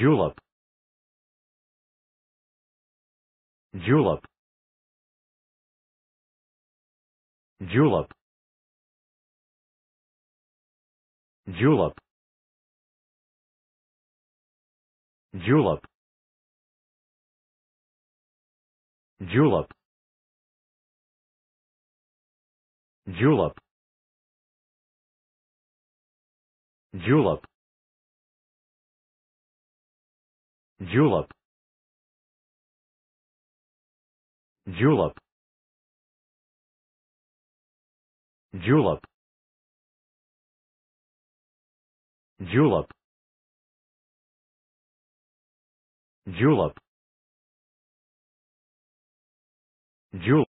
julep julep julep julep julep julep julep julep julep julep julep julep julep julep